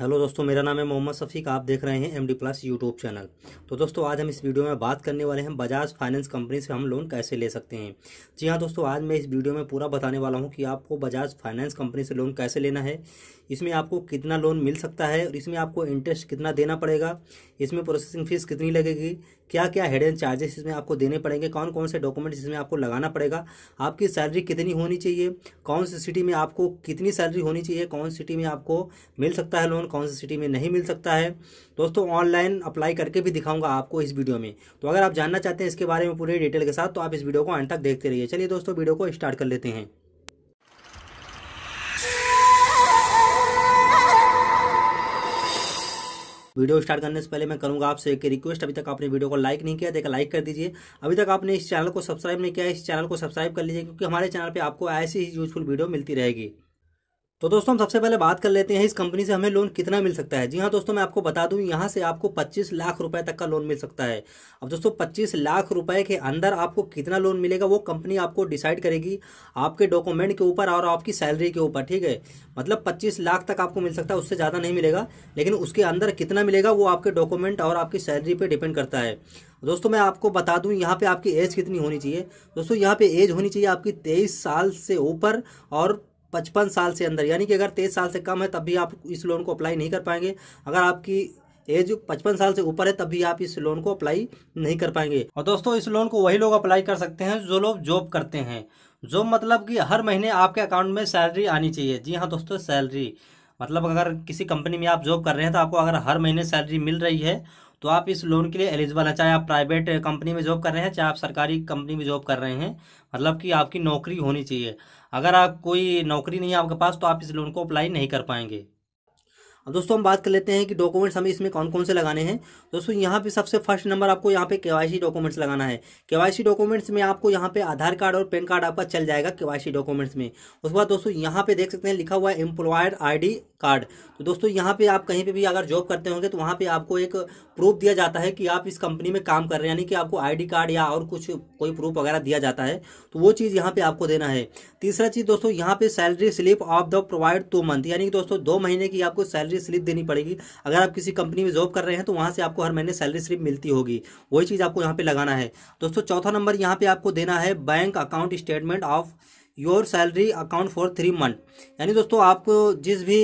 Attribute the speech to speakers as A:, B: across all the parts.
A: hello दोस्तों मेरा नाम है मोहम्मद सफ़ीक आप देख रहे हैं M D plus YouTube channel तो दोस्तों आज हम इस वीडियो में बात करने वाले हैं बजाज फाइनेंस कंपनी से हम लोन कैसे ले सकते हैं जी हाँ दोस्तों आज मैं इस वीडियो में पूरा बताने वाला हूं कि आपको बजाज फाइनेंस कंपनी से लोन कैसे लेना है इसमें आपको कितना लोन मिल सकता है और इसमें आपको इंटरेस्ट कितना देना पड़ेगा इसमें प्रोसेसिंग फ़ीस कितनी लगेगी क्या क्या हेड एंड चार्जेस इसमें आपको देने पड़ेंगे कौन कौन से डॉक्यूमेंट्स इसमें आपको लगाना पड़ेगा आपकी सैलरी कितनी होनी चाहिए कौन सी सिटी में आपको कितनी सैलरी होनी चाहिए कौन सिटी में आपको मिल सकता है लोन कौन सी सिटी में नहीं मिल सकता है दोस्तों ऑनलाइन अप्लाई करके भी दिखाऊंगा आपको इस वीडियो में तो अगर आप जानना चाहते हैं इसके बारे में पूरे डिटेल के साथ तो आप इस वीडियो को अंत तक देखते रहिए चलिए दोस्तों वीडियो को स्टार्ट कर लेते हैं वीडियो स्टार्ट करने से पहले मैं करूंगा आपसे एक रिक्वेस्ट अभी तक आपने वीडियो को लाइक नहीं किया तो एक लाइक कर दीजिए अभी तक आपने इस चैनल को सब्सक्राइब नहीं किया इस चैनल को सब्सक्राइब कर लीजिए क्योंकि हमारे चैनल पे आपको ऐसी ही यूजफुल वीडियो मिलती रहेगी तो दोस्तों हम सबसे पहले बात कर लेते हैं इस कंपनी से हमें लोन कितना मिल सकता है जी हाँ दोस्तों मैं आपको बता दूं यहाँ से आपको 25 लाख रुपए तक का लोन मिल सकता है अब दोस्तों 25 लाख रुपए के अंदर आपको कितना लोन मिलेगा वो कंपनी आपको डिसाइड करेगी आपके डॉक्यूमेंट के ऊपर और आपकी सैलरी के ऊपर ठीक है मतलब पच्चीस लाख तक आपको मिल सकता है उससे ज़्यादा नहीं मिलेगा लेकिन उसके अंदर कितना मिलेगा वो आपके डॉक्यूमेंट और आपकी सैलरी पर डिपेंड करता है दोस्तों मैं आपको बता दूं यहाँ पे आपकी एज कितनी होनी चाहिए दोस्तों यहाँ पे एज होनी चाहिए आपकी तेईस साल से ऊपर और पचपन साल से अंदर यानी कि अगर तेईस साल से कम है तब भी आप इस लोन को अप्लाई नहीं कर पाएंगे अगर आपकी एज पचपन साल से ऊपर है तब भी आप इस लोन को अप्लाई नहीं कर पाएंगे और दोस्तों इस लोन को वही लोग अप्लाई कर सकते हैं जो लोग जॉब करते हैं जॉब मतलब कि हर महीने आपके अकाउंट में सैलरी आनी चाहिए जी हाँ दोस्तों सैलरी मतलब अगर किसी कंपनी में आप जॉब कर रहे हैं तो आपको अगर हर महीने सैलरी मिल रही है तो आप इस लोन के लिए एलिजिबल हैं चाहे आप प्राइवेट कंपनी में जॉब कर रहे हैं चाहे आप सरकारी कंपनी में जॉब कर रहे हैं मतलब कि आपकी नौकरी होनी चाहिए अगर आप कोई नौकरी नहीं है आपके पास तो आप इस लोन को अप्लाई नहीं कर पाएंगे अब दोस्तों हम बात कर लेते हैं कि डॉक्यूमेंट्स हमें इसमें कौन कौन से लगाने हैं दोस्तों यहाँ पे सबसे फर्स्ट नंबर आपको यहाँ पे केवाईसी डॉक्यूमेंट्स लगाना है केवाईसी डॉक्यूमेंट्स में आपको यहाँ पे आधार कार्ड और पैन कार्ड आपका चल जाएगा केवाईसी डॉक्यूमेंट्स में उसके बाद दोस्तों यहाँ पे देख सकते हैं लिखा हुआ है एम्प्लॉयर आई कार्ड तो दोस्तों यहाँ पे आप कहीं पे भी अगर जॉब करते होंगे तो वहाँ पे आपको एक प्रूफ दिया जाता है कि आप इस कंपनी में काम कर रहे हैं यानी कि आपको आईडी कार्ड या और कुछ कोई प्रूफ वगैरह दिया जाता है तो वो चीज़ यहाँ पे आपको देना है तीसरा चीज़ दोस्तों यहाँ पे salary slip of the provide two month यानी कि दोस्तों दो महीने की आपको सैलरी स्लिप देनी पड़ेगी अगर आप किसी कंपनी में जॉब कर रहे हैं तो वहाँ से आपको हर महीने सैलरी स्लिप मिलती होगी वही चीज़ आपको यहाँ पर लगाना है दोस्तों चौथा नंबर यहाँ पर आपको देना है bank account statement of your salary account for three month यानी दोस्तों आपको जिस भी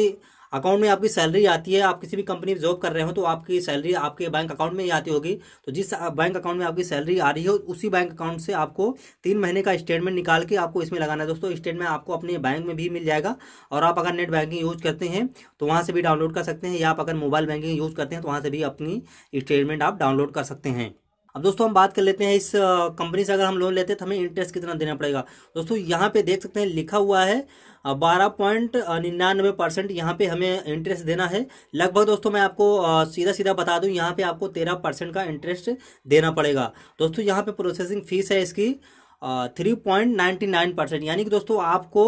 A: अकाउंट में आपकी सैलरी आती है आप किसी भी कंपनी में जॉब कर रहे हो तो आपकी सैलरी आपके बैंक अकाउंट में ही आती होगी तो जिस बैंक अकाउंट में आपकी सैलरी आ रही हो उसी बैंक अकाउंट से आपको तीन महीने का स्टेटमेंट निकाल के आपको इसमें लगाना है दोस्तों स्टेटमेंट आपको अपने बैंक में भी मिल जाएगा और आप अगर नेट बैंकिंग यूज करते हैं तो वहाँ से भी डाउनलोड कर सकते हैं या आप अगर मोबाइल बैंकिंग यूज करते हैं तो वहाँ से भी अपनी स्टेटमेंट आप डाउनलोड कर सकते हैं अब दोस्तों हम बात कर लेते हैं इस कंपनी से अगर हम लोन लेते हैं तो हमें इंटरेस्ट कितना देना पड़ेगा दोस्तों यहाँ पे देख सकते हैं लिखा हुआ है बारह पॉइंट निन्यानवे परसेंट यहाँ पे हमें इंटरेस्ट देना है लगभग दोस्तों मैं आपको सीधा सीधा बता दूँ यहाँ पे आपको तेरह परसेंट का इंटरेस्ट देना पड़ेगा दोस्तों यहाँ पे प्रोसेसिंग फीस है इसकी three point ninety nine percent यानी कि दोस्तों आपको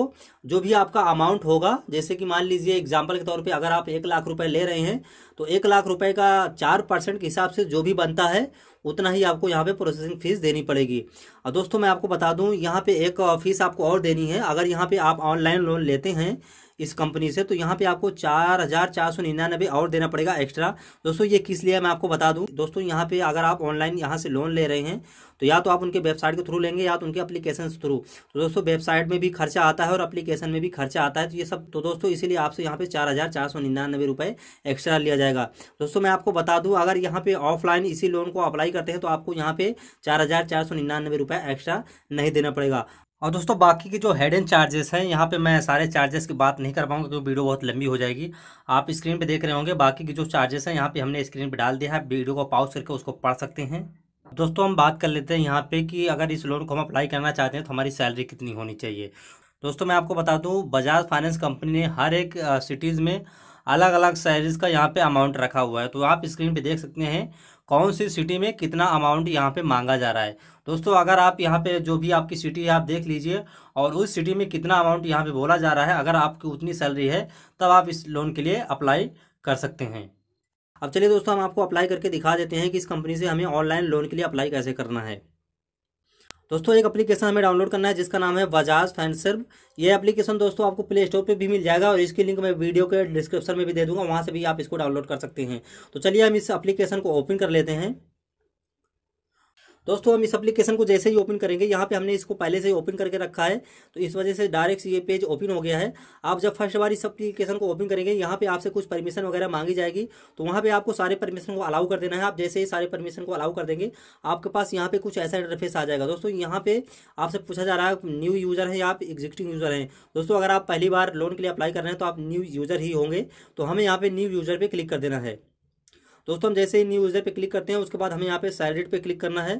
A: जो भी आपका अमाउंट होगा जैसे कि मान लीजिए एग्जाम्पल के तौर पे अगर आप एक लाख रुपए ले रहे हैं तो एक लाख रुपए का चार परसेंट के हिसाब से जो भी बनता है उतना ही आपको यहाँ पे प्रोसेसिंग फ़ीस देनी पड़ेगी और दोस्तों मैं आपको बता दूँ यहाँ पे एक फ़ीस uh, आपको और देनी है अगर यहाँ पे आप ऑनलाइन लोन लेते हैं इस कंपनी से तो यहाँ पे आपको चार हज़ार चार सौ निन्यानबे और देना पड़ेगा एक्स्ट्रा दोस्तों ये किस लिए मैं आपको बता दूँ दोस्तों यहाँ पे अगर आप ऑनलाइन यहाँ से लोन ले रहे हैं तो या तो आप उनके वेबसाइट के थ्रू लेंगे या तो उनके अपलीकेशन थ्रू तो दोस्तों वेबसाइट में भी खर्चा आता है और अपलीकेशन में भी खर्चा आता है तो ये सब तो दोस्तों इसीलिए आपसे यहाँ पे चार हज़ार चार सौ निन्यानबे रुपए एक्स्ट्रा लिया जाएगा दोस्तों मैं आपको बता दूँ अगर यहाँ पे ऑफलाइन इसी लोन को अप्लाई करते हैं तो आपको यहाँ पे चार हज़ार चार सौ निन्यानबे रुपए एक्स्ट्रा नहीं देना पड़ेगा और दोस्तों बाकी के जो हेड एंड चार्जेस हैं यहाँ पे मैं सारे चार्जेस की बात नहीं कर पाऊँगा क्योंकि वीडियो बहुत लंबी हो जाएगी आप स्क्रीन पे देख रहे होंगे बाकी के जो चार्जेस हैं यहाँ पे हमने स्क्रीन पे डाल दिया है वीडियो को पाउज करके उसको पढ़ सकते हैं दोस्तों हम बात कर लेते हैं यहाँ पे कि अगर इस लोन को हम अप्लाई करना चाहते हैं तो हमारी सैलरी कितनी होनी चाहिए दोस्तों मैं आपको बता दूँ बजाज फाइनेंस कंपनी ने हर एक सिटीज़ में अलग अलग सैलरीज का यहाँ पे अमाउंट रखा हुआ है तो आप स्क्रीन पे देख सकते हैं कौन सी सिटी में कितना अमाउंट यहाँ पे मांगा जा रहा है दोस्तों अगर आप यहाँ पे जो भी आपकी सिटी है आप देख लीजिए और उस सिटी में कितना अमाउंट यहाँ पे बोला जा रहा है अगर आपकी उतनी सैलरी है तब आप इस लोन के लिए अप्लाई कर सकते हैं अब चलिए दोस्तों हम आपको अप्लाई करके दिखा देते हैं कि इस कंपनी से हमें ऑनलाइन लोन के लिए अप्लाई कैसे करना है दोस्तों एक एप्लीकेशन हमें डाउनलोड करना है जिसका नाम है बजाज फैनसर्व ये एप्लीकेशन दोस्तों आपको प्ले स्टोर पे भी मिल जाएगा और इसकी लिंक मैं वीडियो के डिस्क्रिप्शन में भी दे दूंगा वहाँ से भी आप इसको डाउनलोड कर सकते हैं तो चलिए हम इस एप्लीकेशन को ओपन कर लेते हैं दोस्तों हम इस एप्लीकेशन को जैसे ही ओपन करेंगे यहाँ पे हमने इसको पहले से ही ओपन करके रखा है तो इस वजह से डायरेक्ट ये पेज ओपन हो गया है आप जब फर्स्ट बार इस एप्लीकेशन को ओपन करेंगे यहाँ पे आपसे कुछ परमिशन वगैरह मांगी जाएगी तो वहाँ पे आपको सारे परमिशन को अलाउ कर देना है आप जैसे ही सारे परमिशन को अलाउ कर देंगे आपके पास यहाँ पे कुछ ऐसा इंटरफेस आ जाएगा दोस्तों यहाँ पे आपसे पूछा जा रहा है न्यू यूज़र है या आप एग्जिस्टिंग यूज़र हैं दोस्तों अगर आप पहली बार लोन के लिए अप्लाई कर रहे हैं तो आप न्यू यूज़र ही होंगे तो हमें यहाँ पे न्यू यूज़र पर क्लिक कर देना है दोस्तों हम जैसे ही न्यू यूज़र पे क्लिक करते हैं उसके बाद हमें यहाँ पे सैलरीड पे क्लिक करना है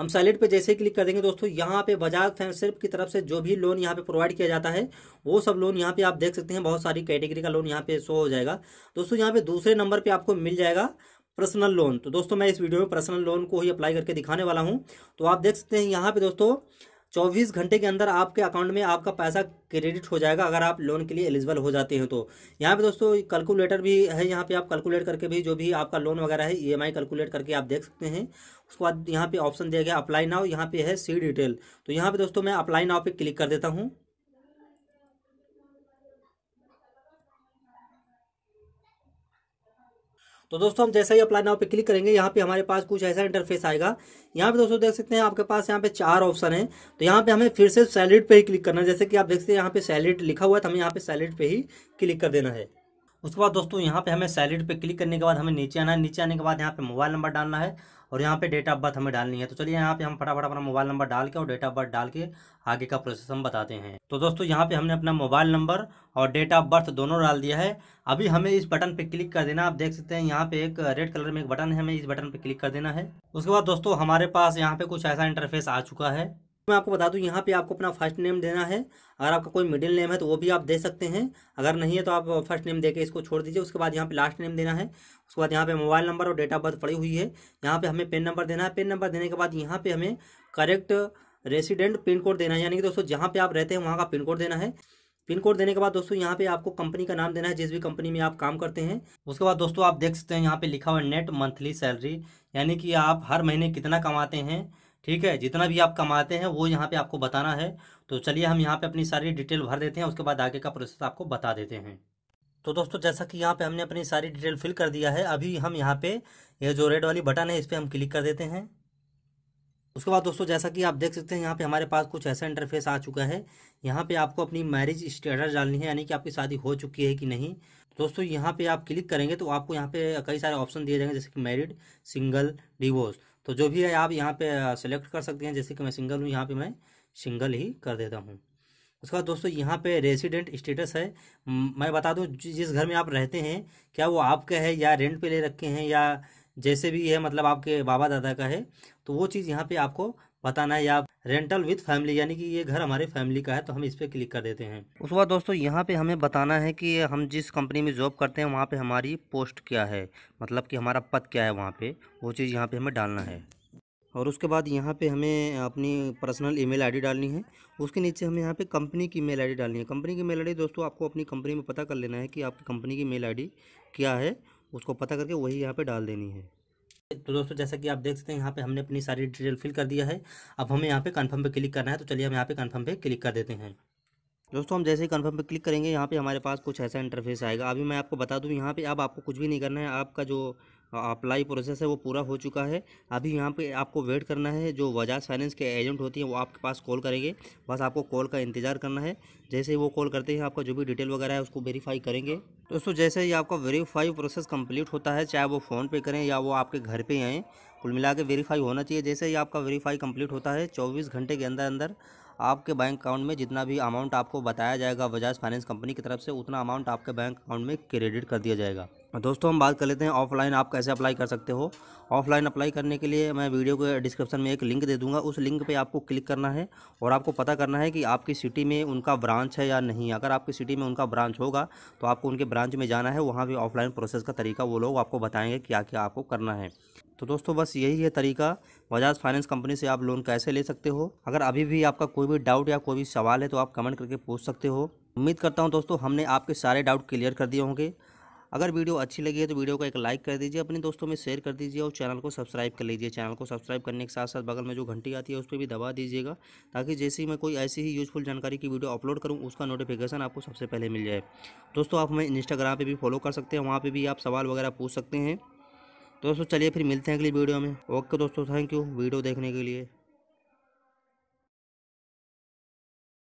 A: हम सैलेट पे जैसे क्लिक कर देंगे दोस्तों यहाँ पे बजाज सेल्फ की तरफ से जो भी लोन यहाँ पे प्रोवाइड किया जाता है वो सब लोन यहाँ पे आप देख सकते हैं बहुत सारी कैटेगरी का लोन यहाँ पे शो हो जाएगा दोस्तों यहाँ पे दूसरे नंबर पे आपको मिल जाएगा पर्सनल लोन तो दोस्तों मैं इस वीडियो में पर्सनल लोन को ही अप्लाई करके दिखाने वाला हूँ तो आप देख सकते हैं यहाँ पे दोस्तों 24 घंटे के अंदर आपके अकाउंट में आपका पैसा क्रेडिट हो जाएगा अगर आप लोन के लिए एलिजिबल हो जाते हैं तो यहाँ पे दोस्तों कैलकुलेटर भी है यहाँ पे आप कैलकुलेट करके भी जो भी आपका लोन वगैरह है ई e कैलकुलेट करके आप देख सकते हैं उसके बाद यहाँ पे ऑप्शन दिया गया अप्लाई नाउ यहाँ पे है सी डिटेल तो यहाँ पे दोस्तों मैं अप्लाई नाव पे क्लिक कर देता हूँ तो दोस्तों हम जैसा ही अप्लाई नाव पे क्लिक करेंगे यहाँ पे हमारे पास कुछ ऐसा इंटरफेस आएगा यहाँ पे दोस्तों देख सकते हैं आपके पास यहाँ पे चार ऑप्शन है तो यहाँ पे हमें फिर से सैलरीड पे ही क्लिक करना है जैसे कि आप देखते हैं यहाँ पे सैलरीड लिखा हुआ है तो हमें यहाँ पे सैलरीड पे ही क्लिक कर देना है उसके बाद दोस्तों यहाँ पे हमें सैलरीड पे क्लिक करने के बाद हमें नीचे आना है नीचे आने के बाद यहाँ पे मोबाइल नंबर डालना है और यहाँ पे डेट ऑफ बर्थ हमें डालनी है तो चलिए यहाँ पे हम फटाफट अपना मोबाइल नंबर डाल के और डेट ऑफ बर्थ डाल के आगे का प्रोसेस हम बताते हैं तो दोस्तों यहाँ पे हमने अपना मोबाइल नंबर और डेट ऑफ बर्थ दोनों डाल दिया है अभी हमें इस बटन पे क्लिक कर देना आप देख सकते हैं यहाँ पे एक रेड कलर में एक बटन है हमें इस बटन पे क्लिक कर देना है उसके बाद दोस्तों हमारे पास यहाँ पे कुछ ऐसा इंटरफेस आ चुका है मैं आपको बता दूं यहाँ पे आपको अपना फर्स्ट नेम देना है अगर आपका कोई मिडिल नेम है तो वो भी आप दे सकते हैं अगर नहीं है तो आप फर्स्ट नेम दे के इसको छोड़ दीजिए उसके बाद यहाँ पे लास्ट नेम देना है उसके बाद यहाँ पे मोबाइल नंबर और डेट ऑफ बर्थ पड़ी हुई है यहाँ पे हमें पेन नंबर देना है पेन नंबर देने के बाद यहाँ पे हमें करेक्ट रेसिडेंट पिन कोड देना है यानी कि दोस्तों जहाँ पे आप रहते हैं वहाँ का पिन कोड देना है पिन कोड देने के बाद दोस्तों यहाँ पे आपको कंपनी का नाम देना है जिस भी कंपनी में आप काम करते हैं उसके बाद दोस्तों आप देख सकते हैं यहाँ पे लिखा हुआ नेट मंथली सैलरी यानी कि आप हर महीने कितना कमाते हैं ठीक है जितना भी आप कमाते हैं वो यहाँ पे आपको बताना है तो चलिए हम यहाँ पे अपनी सारी डिटेल भर देते हैं उसके बाद आगे का प्रोसेस आपको बता देते हैं तो दोस्तों जैसा कि यहाँ पे हमने अपनी सारी डिटेल फिल कर दिया है अभी हम यहाँ पे ये यह जो रेड वाली बटन है इस पर हम क्लिक कर देते हैं उसके बाद दोस्तों जैसा कि आप देख सकते हैं यहाँ पे हमारे पास कुछ ऐसा इंटरफेस आ चुका है यहाँ पे आपको अपनी मैरिज स्टेटस डालनी है यानी कि आपकी शादी हो चुकी है कि नहीं दोस्तों यहाँ पे आप क्लिक करेंगे तो आपको यहाँ पे कई सारे ऑप्शन दिए जाएंगे जैसे कि मैरिड सिंगल डिवोर्स तो जो भी है आप यहाँ पे सेलेक्ट कर सकते हैं जैसे कि मैं सिंगल हूँ यहाँ पे मैं सिंगल ही कर देता हूँ उसके बाद दोस्तों यहाँ पे रेसिडेंट स्टेटस है मैं बता दूँ जिस घर में आप रहते हैं क्या वो आपका है या रेंट पे ले रखे हैं या जैसे भी है मतलब आपके बाबा दादा का है तो वो चीज़ यहाँ पे आपको बताना है या रेंटल विथ फैमिली यानी कि ये घर हमारे फैमिली का है तो हम इस पर क्लिक कर देते हैं उसके बाद दोस्तों यहाँ पे हमें बताना है कि हम जिस कंपनी में जॉब करते हैं वहाँ पे हमारी पोस्ट क्या है मतलब कि हमारा पद क्या है वहाँ पे वो चीज़ यहाँ पे हमें डालना है और उसके बाद यहाँ पे हमें अपनी पर्सनल ईमेल आईडी डालनी है उसके नीचे हमें यहाँ पे कंपनी की मेल आईडी डालनी है कंपनी की मेल आईडी दोस्तों आपको अपनी कंपनी में पता कर लेना है कि आपकी कंपनी की मेल आईडी क्या है उसको पता करके वही यहाँ पे डाल देनी है तो दोस्तों जैसा कि आप देख सकते हैं यहाँ पे हमने अपनी सारी डिटेल फिल कर दिया है अब हमें यहाँ पे कन्फर्म पे क्लिक करना है तो चलिए हम यहाँ पे कन्फर्म पे क्लिक कर देते हैं दोस्तों हम जैसे ही कन्फर्म पे क्लिक करेंगे यहाँ पे हमारे पास कुछ ऐसा इंटरफेस आएगा अभी मैं आपको बता दूँ यहाँ पे अब आपको कुछ भी नहीं करना है आपका जो अप्लाई प्रोसेस है वो पूरा हो चुका है अभी यहाँ पे आपको वेट करना है जो बजाज फाइनेंस के एजेंट होती हैं वो आपके पास कॉल करेंगे बस आपको कॉल का इंतज़ार करना है जैसे ही वो कॉल करते हैं आपका जो भी डिटेल वगैरह है उसको वेरीफाई करेंगे दोस्तों जैसे ही आपका वेरीफाई प्रोसेस कंप्लीट होता है चाहे वो फ़ोन पे करें या वो आपके घर पर आएँ कुल मिला के वेरीफाई होना चाहिए जैसे ही आपका वेरीफाई कम्प्लीट होता है चौबीस घंटे के अंदर अंदर आपके बैंक अकाउंट में जितना भी अमाउंट आपको बताया जाएगा बजाज फाइनेंस कंपनी की तरफ से उतना अमाउंट आपके बैंक अकाउंट में क्रेडिट कर दिया जाएगा दोस्तों हम बात कर लेते हैं ऑफलाइन आप कैसे अप्लाई कर सकते हो ऑफलाइन अप्लाई करने के लिए मैं वीडियो के डिस्क्रिप्शन में एक लिंक दे दूंगा उस लिंक पे आपको क्लिक करना है और आपको पता करना है कि आपकी सिटी में उनका ब्रांच है या नहीं अगर आपकी सिटी में उनका ब्रांच होगा तो आपको उनके ब्रांच में जाना है वहाँ भी ऑफलाइन प्रोसेस का तरीका वो लोग आपको बताएंगे क्या क्या आपको करना है तो दोस्तों बस यही है तरीका बजाज फाइनेंस कंपनी से आप लोन कैसे ले सकते हो अगर अभी भी आपका कोई भी डाउट या कोई भी सवाल है तो आप कमेंट करके पूछ सकते हो उम्मीद करता हूँ दोस्तों हमने आपके सारे डाउट क्लियर कर दिए होंगे अगर वीडियो अच्छी लगी है तो वीडियो को एक लाइक कर दीजिए अपने दोस्तों में शेयर कर दीजिए और चैनल को सब्सक्राइब कर लीजिए चैनल को सब्सक्राइब करने के साथ साथ बगल में जो घंटी आती है उस पर भी दबा दीजिएगा ताकि जैसे ही मैं कोई ऐसी ही यूज़फुल जानकारी की वीडियो अपलोड करूँ उसका नोटिफिकेशन आपको सबसे पहले मिल जाए दोस्तों आप हमें इंस्टाग्राम पर भी फॉलो कर सकते हैं वहाँ पर भी आप सवाल वगैरह पूछ सकते हैं दोस्तों चलिए फिर मिलते हैं अगली वीडियो में ओके दोस्तों थैंक यू वीडियो देखने के लिए